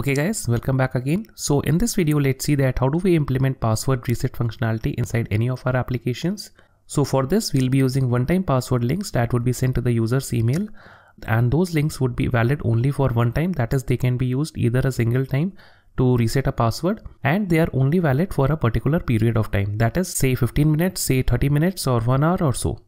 Okay guys, welcome back again. So in this video, let's see that how do we implement password reset functionality inside any of our applications. So for this, we'll be using one-time password links that would be sent to the user's email and those links would be valid only for one time. That is, they can be used either a single time to reset a password and they are only valid for a particular period of time. That is say 15 minutes, say 30 minutes or one hour or so.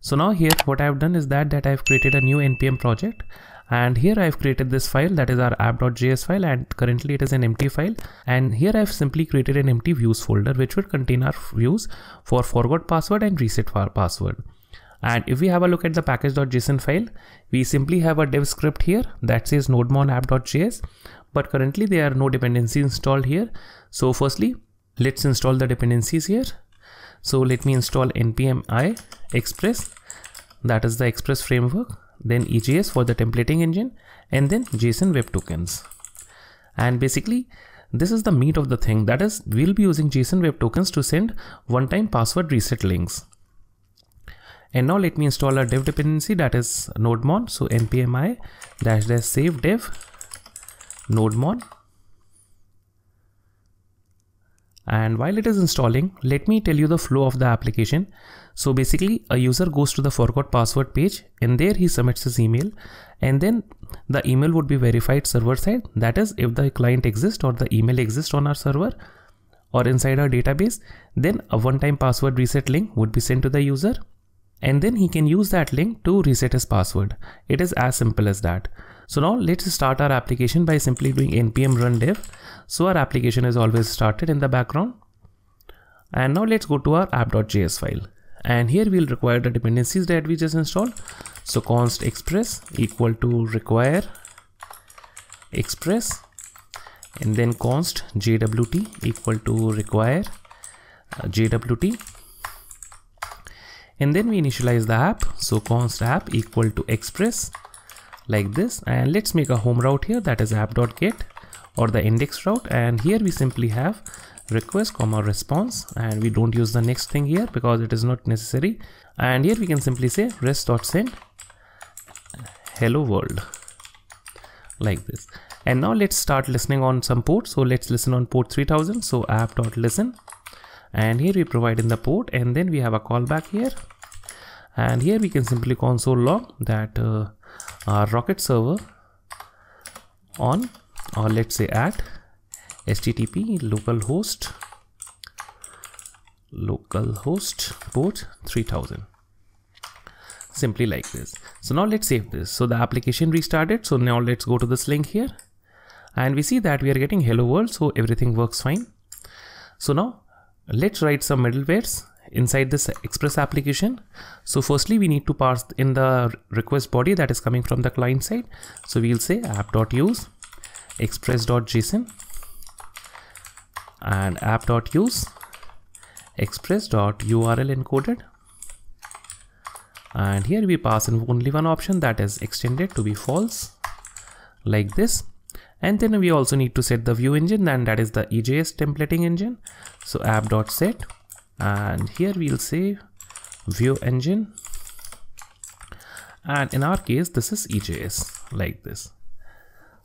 So now here what I've done is that, that I've created a new NPM project and here I've created this file that is our app.js file and currently it is an empty file and here I've simply created an empty views folder which will contain our views for forgot password and reset password. And if we have a look at the package.json file, we simply have a dev script here that says nodemon app.js, but currently there are no dependencies installed here. So firstly, let's install the dependencies here. So let me install npm i express, that is the express framework then EJS for the templating engine and then JSON web tokens. And basically this is the meat of the thing that is we'll be using JSON web tokens to send one-time password reset links. And now let me install a dev dependency that is nodemon. So npmi dash dash save dev nodemon. And while it is installing, let me tell you the flow of the application. So basically a user goes to the forgot password page and there he submits his email and then the email would be verified server side. That is if the client exists or the email exists on our server or inside our database, then a one-time password reset link would be sent to the user and then he can use that link to reset his password. It is as simple as that. So now let's start our application by simply doing npm run dev. So our application is always started in the background. And now let's go to our app.js file and here we'll require the dependencies that we just installed so const express equal to require express and then const jwt equal to require uh, jwt and then we initialize the app so const app equal to express like this and let's make a home route here that is app.get or the index route and here we simply have request comma response and we don't use the next thing here because it is not necessary and here we can simply say rest.send hello world like this and now let's start listening on some port so let's listen on port 3000 so app.listen and here we provide in the port and then we have a callback here and here we can simply console log that uh, our rocket server on or let's say at http localhost localhost port 3000 simply like this so now let's save this so the application restarted so now let's go to this link here and we see that we are getting hello world so everything works fine so now let's write some middlewares inside this express application so firstly we need to parse in the request body that is coming from the client side so we'll say app.use express.json and app.use express.url encoded and here we pass in only one option that is extended to be false like this and then we also need to set the view engine and that is the EJS templating engine so app.set and here we'll say view engine and in our case this is EJS like this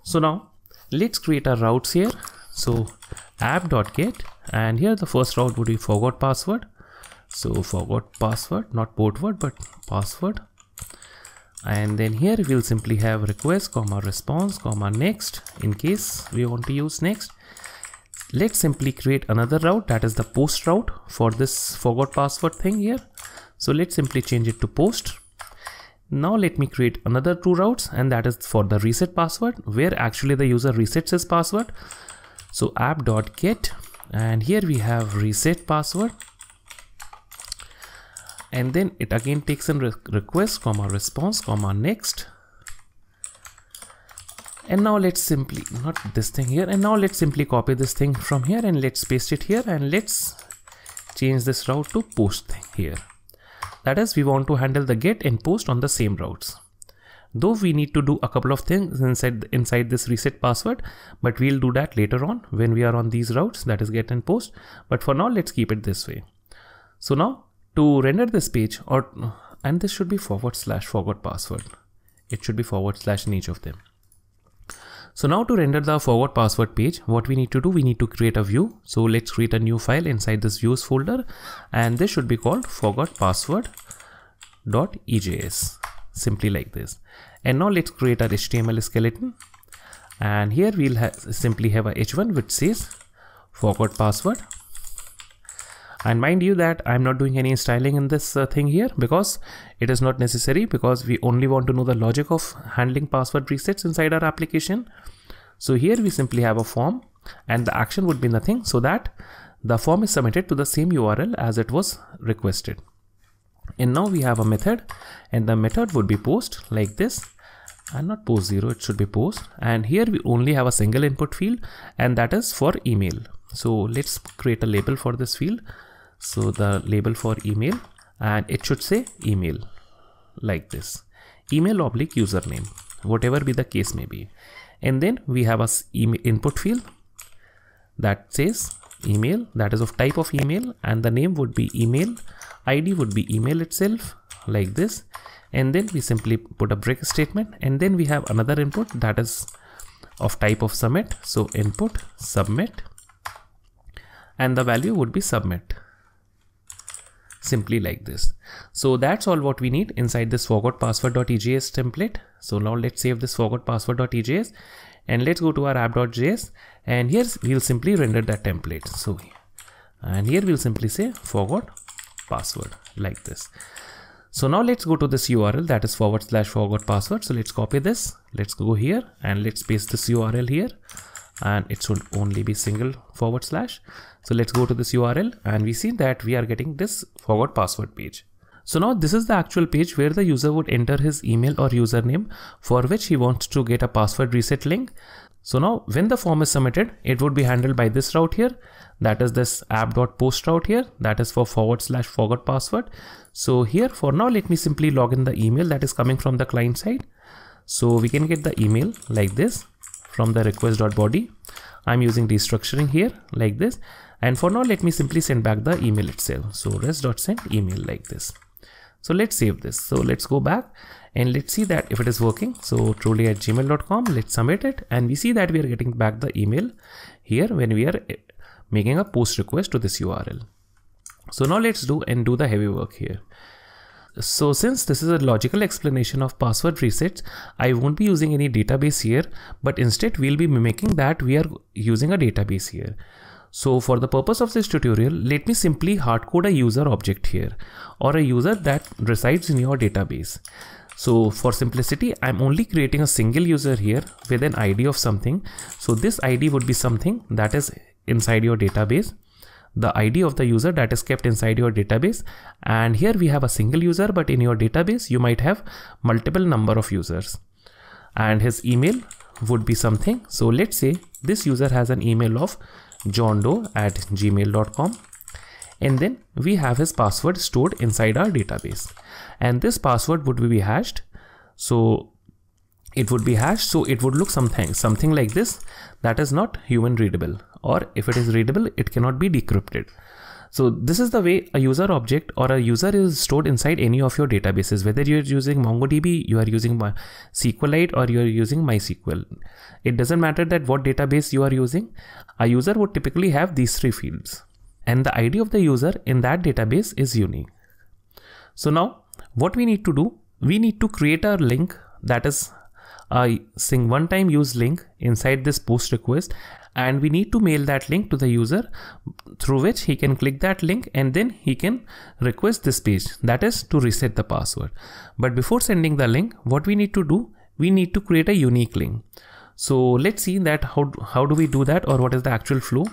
so now let's create our routes here so app.get and here the first route would be forgot password so forgot password not port word but password and then here we'll simply have request comma response comma next in case we want to use next let's simply create another route that is the post route for this forgot password thing here so let's simply change it to post now let me create another two routes and that is for the reset password where actually the user resets his password so app.get and here we have reset password and then it again takes in re request comma response comma next and now let's simply not this thing here and now let's simply copy this thing from here and let's paste it here and let's change this route to post here that is we want to handle the get and post on the same routes though we need to do a couple of things inside inside this reset password but we'll do that later on when we are on these routes that is get and post but for now let's keep it this way so now to render this page or and this should be forward slash forward password it should be forward slash in each of them so now to render the forward password page, what we need to do, we need to create a view. So let's create a new file inside this views folder and this should be called forgot ejs simply like this. And now let's create our HTML skeleton. And here we'll ha simply have a H1 which says forgot password. And mind you that I'm not doing any styling in this uh, thing here because it is not necessary because we only want to know the logic of handling password resets inside our application. So here we simply have a form and the action would be nothing so that the form is submitted to the same URL as it was requested and now we have a method and the method would be post like this and uh, not post 0 it should be post and here we only have a single input field and that is for email so let's create a label for this field so the label for email and it should say email like this email oblique username whatever be the case may be and then we have a input field that says email that is of type of email and the name would be email id would be email itself like this and then we simply put a break statement and then we have another input that is of type of submit so input submit and the value would be submit simply like this so that's all what we need inside this forgot password.ejs template so now let's save this forgot password.ejs and let's go to our app.js and here we'll simply render that template so and here we'll simply say forgot password like this so now let's go to this url that is forward slash forgot password so let's copy this let's go here and let's paste this url here and it should only be single forward slash so let's go to this url and we see that we are getting this forgot password page so now this is the actual page where the user would enter his email or username for which he wants to get a password reset link. So now when the form is submitted, it would be handled by this route here. That is this app.post route here. That is for forward slash forgot password. So here for now, let me simply log in the email that is coming from the client side. So we can get the email like this from the request.body. I'm using restructuring here like this. And for now, let me simply send back the email itself. So res.send email like this. So let's save this. So let's go back and let's see that if it is working. So truly at gmail.com, let's submit it. And we see that we are getting back the email here when we are eh, making a post request to this URL. So now let's do and do the heavy work here. So since this is a logical explanation of password resets, I won't be using any database here, but instead we'll be mimicking that we are using a database here. So for the purpose of this tutorial, let me simply hardcode a user object here or a user that resides in your database. So for simplicity, I'm only creating a single user here with an ID of something. So this ID would be something that is inside your database the ID of the user that is kept inside your database. And here we have a single user, but in your database, you might have multiple number of users and his email would be something. So let's say this user has an email of john doe at gmail.com and then we have his password stored inside our database and this password would be hashed so it would be hashed so it would look something something like this that is not human readable or if it is readable it cannot be decrypted so this is the way a user object or a user is stored inside any of your databases, whether you're using MongoDB, you are using SQLite or you're using MySQL. It doesn't matter that what database you are using, a user would typically have these three fields and the ID of the user in that database is unique. So now what we need to do, we need to create a link that is a sing one time use link inside this post request and we need to mail that link to the user through which he can click that link and then he can request this page that is to reset the password but before sending the link what we need to do we need to create a unique link so let's see that how, how do we do that or what is the actual flow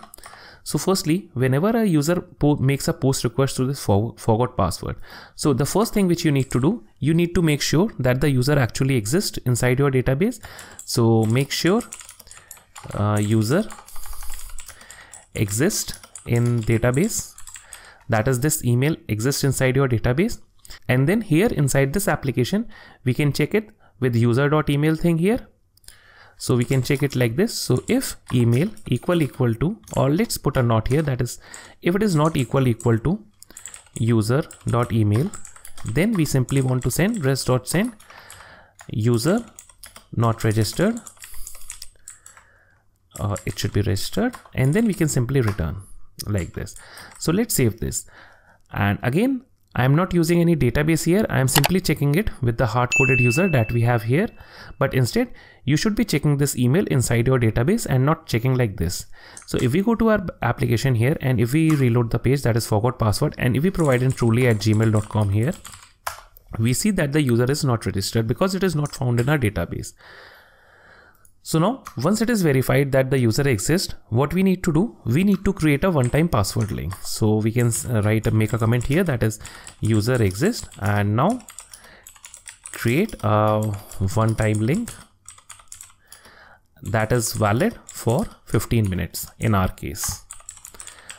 so firstly, whenever a user makes a post request to this for forgot password, so the first thing which you need to do, you need to make sure that the user actually exists inside your database. So make sure uh, user exist in database that is this email exists inside your database and then here inside this application we can check it with user.email thing here so we can check it like this so if email equal equal to or let's put a not here that is if it is not equal equal to user.email then we simply want to send rest.send user not registered uh, it should be registered and then we can simply return like this so let's save this and again I am not using any database here I am simply checking it with the hard-coded user that we have here but instead you should be checking this email inside your database and not checking like this so if we go to our application here and if we reload the page that is forgot password and if we provide in truly at gmail.com here we see that the user is not registered because it is not found in our database so now once it is verified that the user exists, what we need to do, we need to create a one-time password link. So we can uh, write a make a comment here that is user exists and now create a one-time link that is valid for 15 minutes in our case.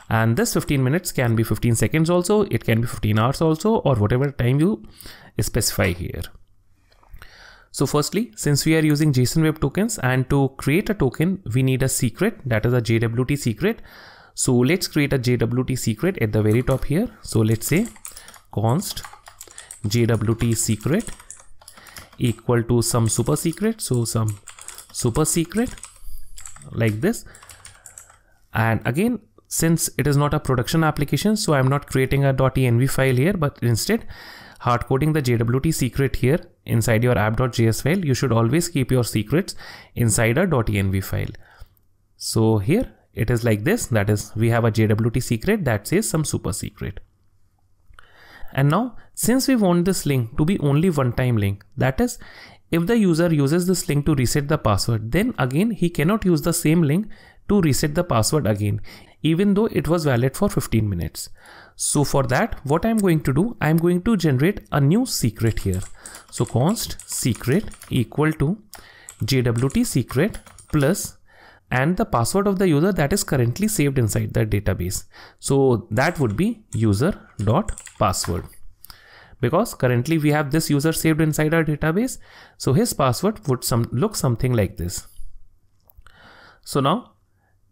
And this 15 minutes can be 15 seconds also, it can be 15 hours also or whatever time you specify here. So firstly, since we are using JSON Web Tokens and to create a token, we need a secret that is a JWT secret. So let's create a JWT secret at the very top here. So let's say const JWT secret equal to some super secret. So some super secret like this. And again, since it is not a production application, so I'm not creating a .env file here, but instead hard coding the JWT secret here inside your app.js file. You should always keep your secrets inside a .env file. So here it is like this. That is, we have a JWT secret that says some super secret. And now, since we want this link to be only one time link, that is, if the user uses this link to reset the password, then again he cannot use the same link to reset the password again even though it was valid for 15 minutes. So for that, what I'm going to do, I'm going to generate a new secret here. So const secret equal to JWT secret plus and the password of the user that is currently saved inside the database. So that would be user dot password because currently we have this user saved inside our database. So his password would some look something like this. So now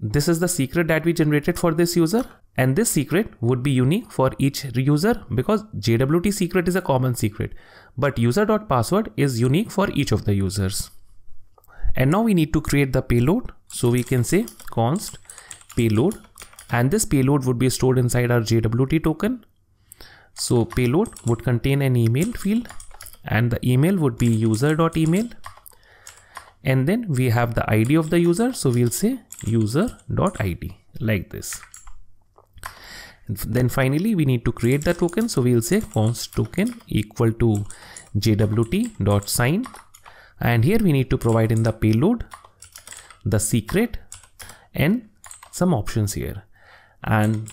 this is the secret that we generated for this user and this secret would be unique for each user because JWT secret is a common secret but user.password is unique for each of the users. And now we need to create the payload so we can say const payload and this payload would be stored inside our JWT token. So payload would contain an email field and the email would be user.email and then we have the id of the user so we'll say user.id like this then finally we need to create the token so we'll say const token equal to jwt.sign and here we need to provide in the payload the secret and some options here and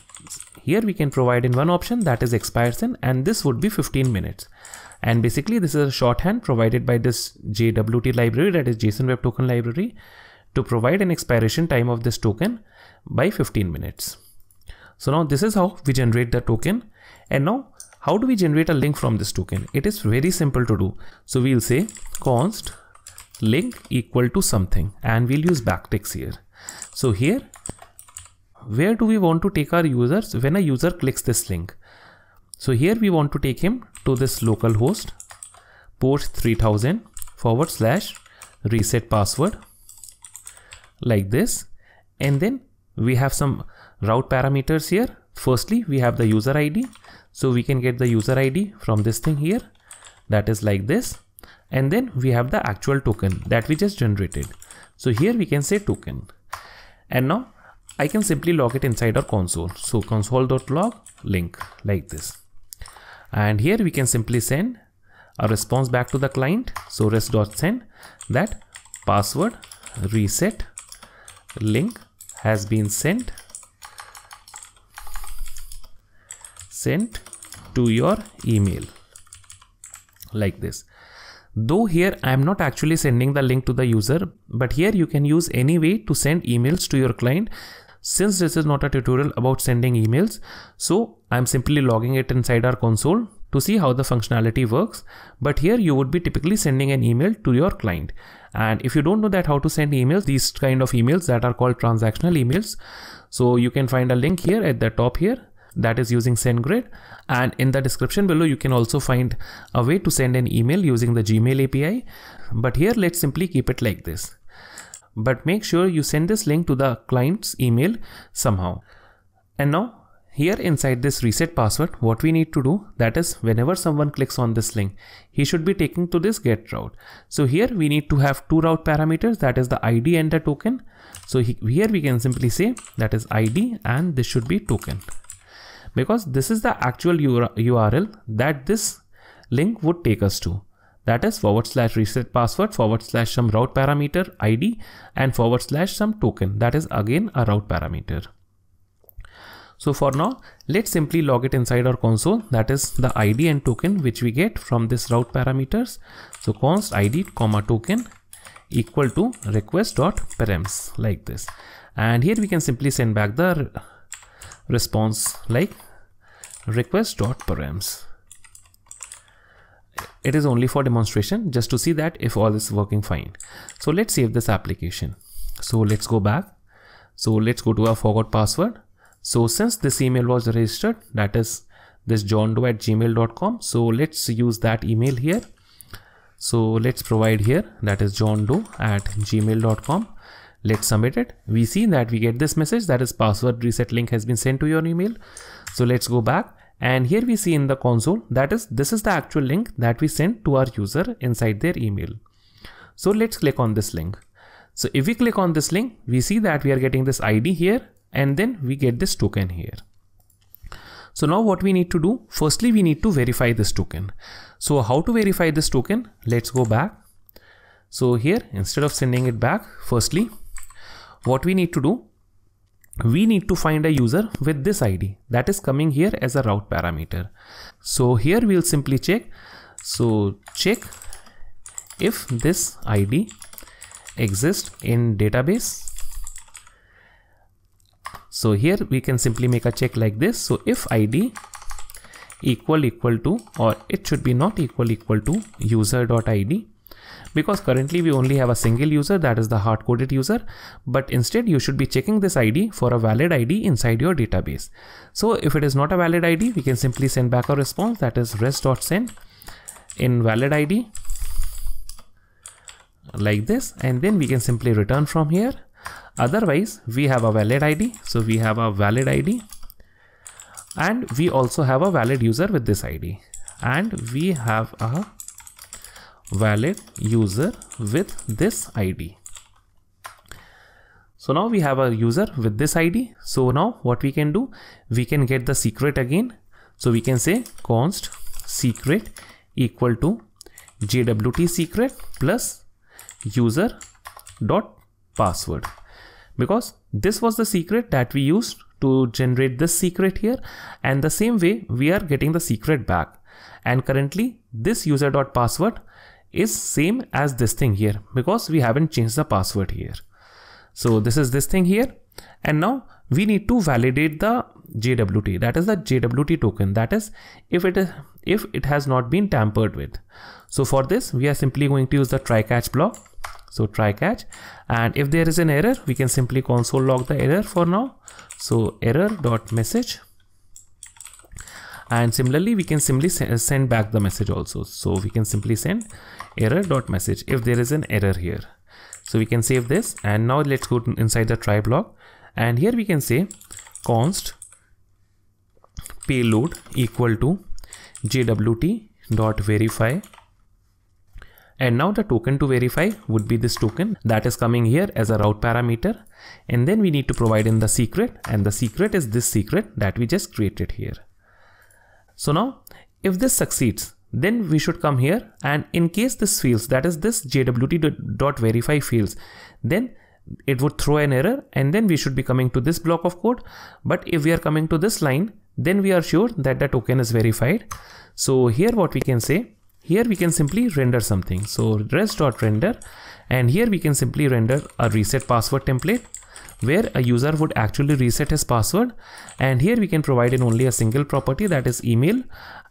here we can provide in one option that is expires in and this would be 15 minutes and basically this is a shorthand provided by this JWT library that is JSON Web Token library to provide an expiration time of this token by 15 minutes. So now this is how we generate the token. And now how do we generate a link from this token? It is very simple to do. So we'll say const link equal to something and we'll use backticks here. So here, where do we want to take our users when a user clicks this link? So here we want to take him to this localhost port 3000 forward slash reset password like this and then we have some route parameters here firstly we have the user id so we can get the user id from this thing here that is like this and then we have the actual token that we just generated so here we can say token and now i can simply log it inside our console so console.log link like this and here we can simply send a response back to the client so res.send that password reset link has been sent sent to your email like this though here I am not actually sending the link to the user but here you can use any way to send emails to your client since this is not a tutorial about sending emails, so I'm simply logging it inside our console to see how the functionality works. But here you would be typically sending an email to your client. And if you don't know that how to send emails, these kind of emails that are called transactional emails. So you can find a link here at the top here that is using SendGrid. And in the description below, you can also find a way to send an email using the Gmail API. But here let's simply keep it like this but make sure you send this link to the client's email somehow. And now here inside this reset password, what we need to do that is whenever someone clicks on this link, he should be taken to this get route. So here we need to have two route parameters that is the ID and the token. So he, here we can simply say that is ID and this should be token because this is the actual URL that this link would take us to that is forward slash reset password forward slash some route parameter id and forward slash some token that is again a route parameter. So for now let's simply log it inside our console that is the id and token which we get from this route parameters. So const id comma token equal to request dot params like this and here we can simply send back the response like request dot params it is only for demonstration just to see that if all is working fine. So let's save this application. So let's go back. So let's go to our forgot password. So since this email was registered, that is this doe at gmail.com. So let's use that email here. So let's provide here that is doe at gmail.com. Let's submit it. We see that we get this message that is password reset link has been sent to your email. So let's go back and here we see in the console that is this is the actual link that we sent to our user inside their email. So let's click on this link. So if we click on this link, we see that we are getting this ID here and then we get this token here. So now what we need to do, firstly we need to verify this token. So how to verify this token? Let's go back. So here instead of sending it back, firstly what we need to do we need to find a user with this ID that is coming here as a route parameter. So here we'll simply check. So check if this ID exists in database. So here we can simply make a check like this. So if ID equal equal to or it should be not equal equal to user.id because currently we only have a single user that is the hard coded user but instead you should be checking this id for a valid id inside your database so if it is not a valid id we can simply send back a response that is res.send in valid id like this and then we can simply return from here otherwise we have a valid id so we have a valid id and we also have a valid user with this id and we have a valid user with this ID. So now we have a user with this ID. So now what we can do, we can get the secret again. So we can say const secret equal to JWT secret plus user dot password because this was the secret that we used to generate this secret here and the same way we are getting the secret back and currently this user dot password is same as this thing here because we haven't changed the password here. So this is this thing here. And now we need to validate the JWT. That is the JWT token. That is if it is if it has not been tampered with. So for this, we are simply going to use the try catch block. So try catch. And if there is an error, we can simply console log the error for now. So error dot message and similarly we can simply uh, send back the message also so we can simply send error dot message if there is an error here so we can save this and now let's go inside the try block and here we can say const payload equal to jwt dot verify and now the token to verify would be this token that is coming here as a route parameter and then we need to provide in the secret and the secret is this secret that we just created here so now if this succeeds, then we should come here and in case this fails, that is this jwt.verify fails, then it would throw an error and then we should be coming to this block of code. But if we are coming to this line, then we are sure that the token is verified. So here what we can say, here we can simply render something. So rest.render and here we can simply render a reset password template where a user would actually reset his password and here we can provide in only a single property that is email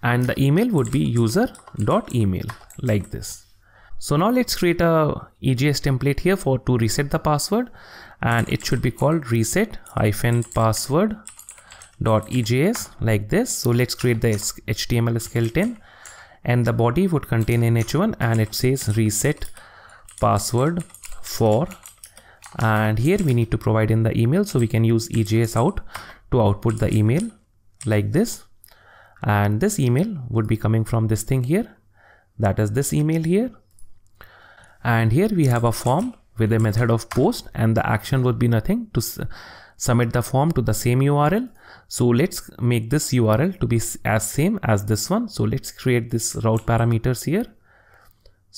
and the email would be user.email like this. So now let's create a EGS template here for to reset the password and it should be called reset hyphen password dot EJS like this. So let's create the HTML skeleton and the body would contain an h1 and it says reset password for and here we need to provide in the email so we can use EJS out to output the email like this and this email would be coming from this thing here that is this email here and here we have a form with a method of post and the action would be nothing to submit the form to the same URL so let's make this URL to be as same as this one so let's create this route parameters here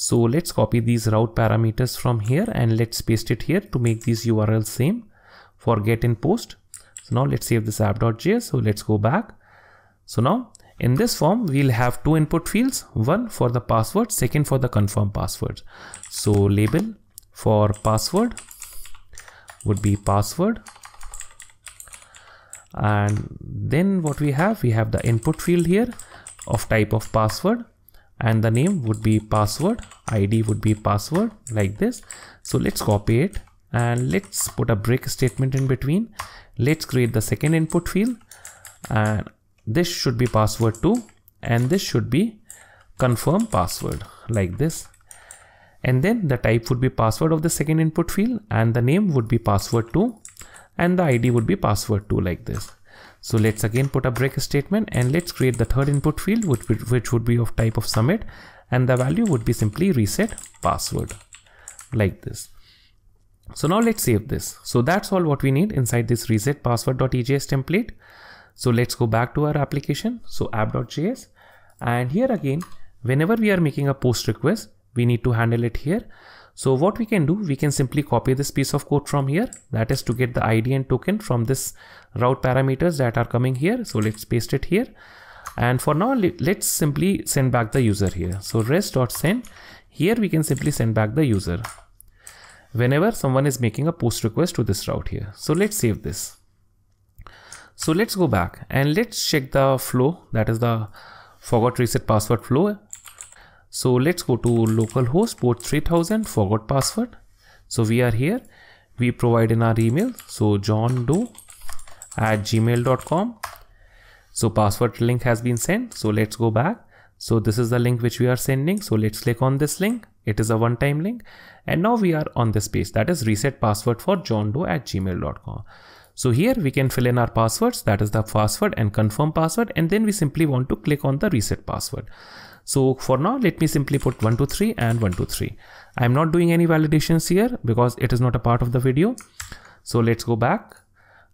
so let's copy these route parameters from here and let's paste it here to make these URLs same for get and post. So now let's save this app.js. So let's go back. So now in this form, we'll have two input fields, one for the password, second for the confirm password. So label for password would be password. And then what we have, we have the input field here of type of password and the name would be password id would be password like this so let's copy it and let's put a break statement in between let's create the second input field and this should be password 2 and this should be confirm password like this and then the type would be password of the second input field and the name would be password 2 and the id would be password 2 like this so let's again put a break statement and let's create the third input field which, which would be of type of submit and the value would be simply reset password like this. So now let's save this. So that's all what we need inside this reset password.ejs template. So let's go back to our application. So app.js and here again, whenever we are making a post request, we need to handle it here. So what we can do, we can simply copy this piece of code from here. That is to get the ID and token from this route parameters that are coming here. So let's paste it here. And for now, let's simply send back the user here. So rest.send, here we can simply send back the user whenever someone is making a post request to this route here. So let's save this. So let's go back and let's check the flow that is the forgot reset password flow so let's go to localhost port 3000 forgot password. So we are here. We provide in our email. So John Doe at gmail.com. So password link has been sent. So let's go back. So this is the link which we are sending. So let's click on this link. It is a one time link. And now we are on this page that is reset password for John Doe at gmail.com. So here we can fill in our passwords that is the password and confirm password and then we simply want to click on the reset password. So for now, let me simply put 1, 2, 3 and 1, 2, 3. I'm not doing any validations here because it is not a part of the video. So let's go back.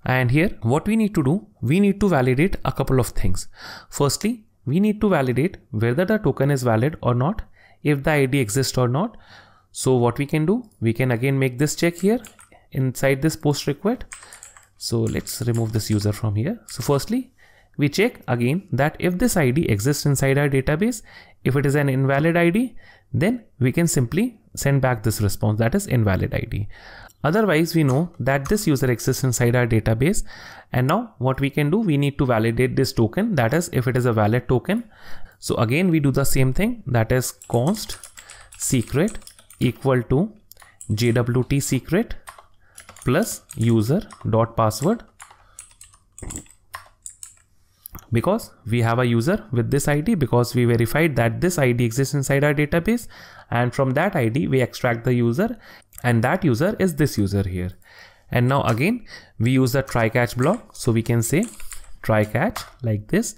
And here, what we need to do, we need to validate a couple of things. Firstly, we need to validate whether the token is valid or not, if the ID exists or not. So what we can do, we can again make this check here inside this post request. So let's remove this user from here. So firstly, we check again that if this ID exists inside our database, if it is an invalid ID, then we can simply send back this response that is invalid ID. Otherwise, we know that this user exists inside our database. And now what we can do, we need to validate this token. That is if it is a valid token. So again, we do the same thing that is const secret equal to JWT secret plus user dot password because we have a user with this ID because we verified that this ID exists inside our database and from that ID we extract the user and that user is this user here. And now again we use the try catch block so we can say try catch like this.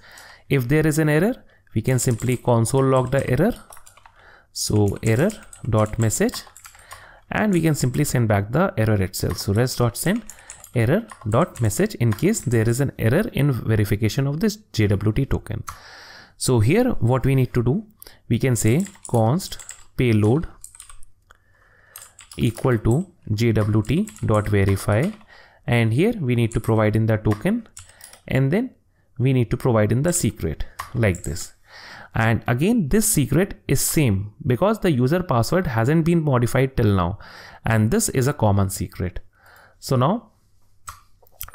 If there is an error we can simply console log the error. So error dot message and we can simply send back the error itself. So res dot send error dot message in case there is an error in verification of this JWT token. So here what we need to do, we can say const payload equal to JWT dot verify and here we need to provide in the token and then we need to provide in the secret like this and again this secret is same because the user password hasn't been modified till now and this is a common secret so now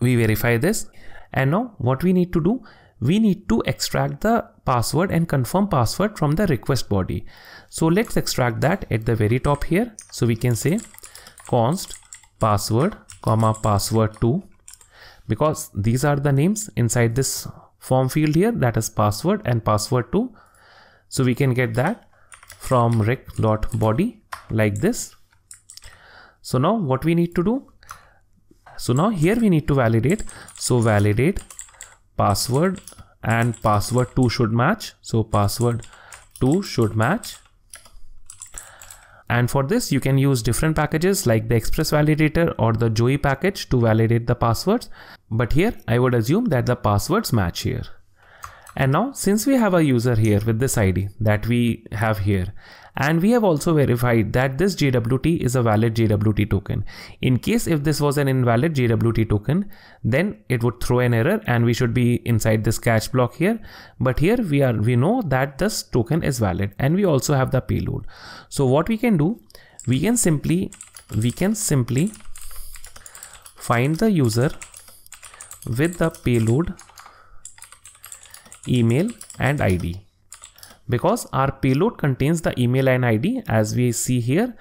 we verify this and now what we need to do we need to extract the password and confirm password from the request body so let's extract that at the very top here so we can say const password comma password2 because these are the names inside this form field here that is password and password2 so we can get that from rec.body like this so now what we need to do so now here we need to validate. So validate password and password 2 should match. So password 2 should match. And for this, you can use different packages like the Express Validator or the Joey package to validate the passwords. But here I would assume that the passwords match here. And now since we have a user here with this ID that we have here and we have also verified that this JWT is a valid JWT token. In case if this was an invalid JWT token, then it would throw an error and we should be inside this catch block here. But here we are, we know that this token is valid and we also have the payload. So what we can do, we can simply, we can simply find the user with the payload email and ID because our payload contains the email and ID as we see here.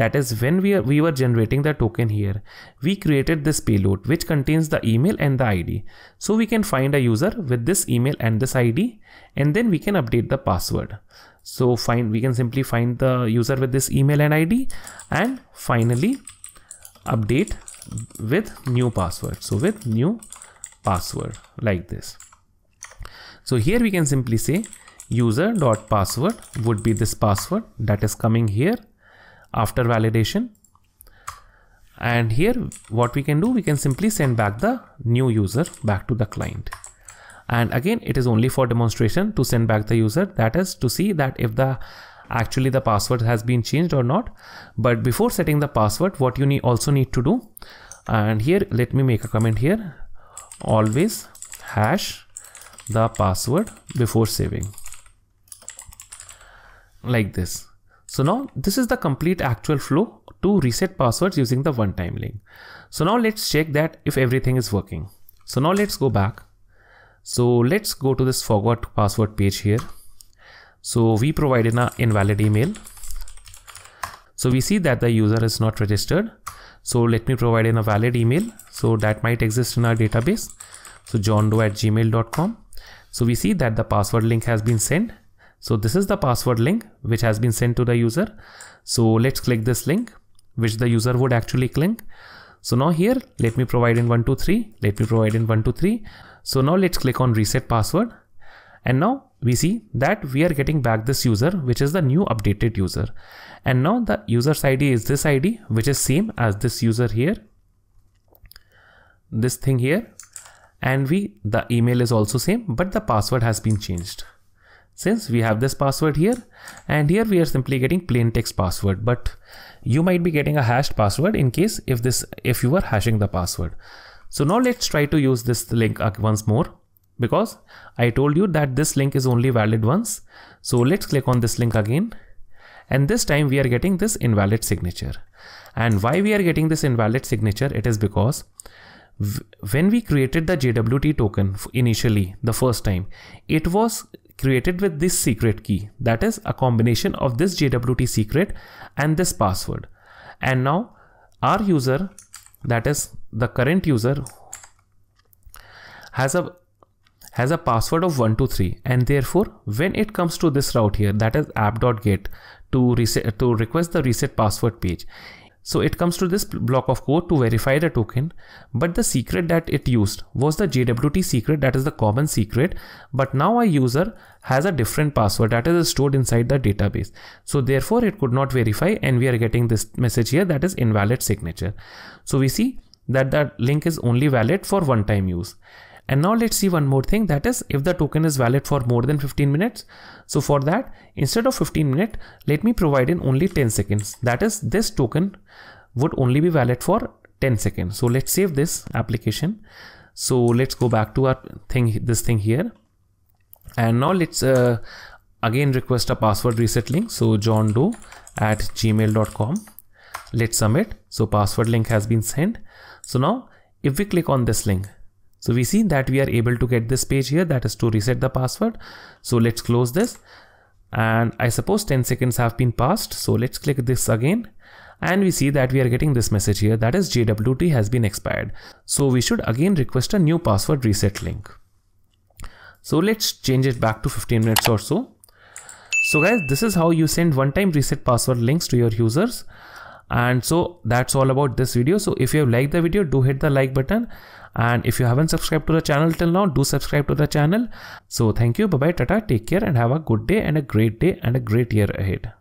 That is when we, are, we were generating the token here. We created this payload which contains the email and the ID. So we can find a user with this email and this ID and then we can update the password. So find we can simply find the user with this email and ID and finally update with new password. So with new password like this. So here we can simply say user.password would be this password that is coming here after validation and here what we can do we can simply send back the new user back to the client and again it is only for demonstration to send back the user that is to see that if the actually the password has been changed or not but before setting the password what you need also need to do and here let me make a comment here always hash the password before saving like this. So now this is the complete actual flow to reset passwords using the one time link. So now let's check that if everything is working. So now let's go back. So let's go to this forgot password page here. So we provided an invalid email. So we see that the user is not registered. So let me provide in a valid email. So that might exist in our database. So johndoe at gmail.com. So we see that the password link has been sent so this is the password link which has been sent to the user. So let's click this link which the user would actually click. So now here let me provide in 123, let me provide in 123. So now let's click on reset password and now we see that we are getting back this user which is the new updated user and now the user's id is this id which is same as this user here this thing here and we the email is also same but the password has been changed since we have this password here and here we are simply getting plain text password but you might be getting a hashed password in case if this if you are hashing the password so now let's try to use this link once more because i told you that this link is only valid once so let's click on this link again and this time we are getting this invalid signature and why we are getting this invalid signature it is because when we created the JWT token initially the first time, it was created with this secret key that is a combination of this JWT secret and this password and now our user that is the current user has a has a password of 123 and therefore when it comes to this route here that is app.get to reset to request the reset password page so it comes to this block of code to verify the token, but the secret that it used was the JWT secret that is the common secret. But now a user has a different password that is stored inside the database. So therefore it could not verify and we are getting this message here that is invalid signature. So we see that that link is only valid for one time use. And now let's see one more thing that is if the token is valid for more than 15 minutes. So for that instead of 15 minutes let me provide in only 10 seconds that is this token would only be valid for 10 seconds. So let's save this application. So let's go back to our thing this thing here and now let's uh, again request a password reset link. So John Doe at gmail.com let's submit. So password link has been sent. So now if we click on this link so we see that we are able to get this page here that is to reset the password. So let's close this and I suppose 10 seconds have been passed. So let's click this again and we see that we are getting this message here that is JWT has been expired. So we should again request a new password reset link. So let's change it back to 15 minutes or so. So guys, this is how you send one-time reset password links to your users. And so that's all about this video. So if you have liked the video, do hit the like button and if you haven't subscribed to the channel till now, do subscribe to the channel. So thank you. Bye bye. Tata. Take care and have a good day and a great day and a great year ahead.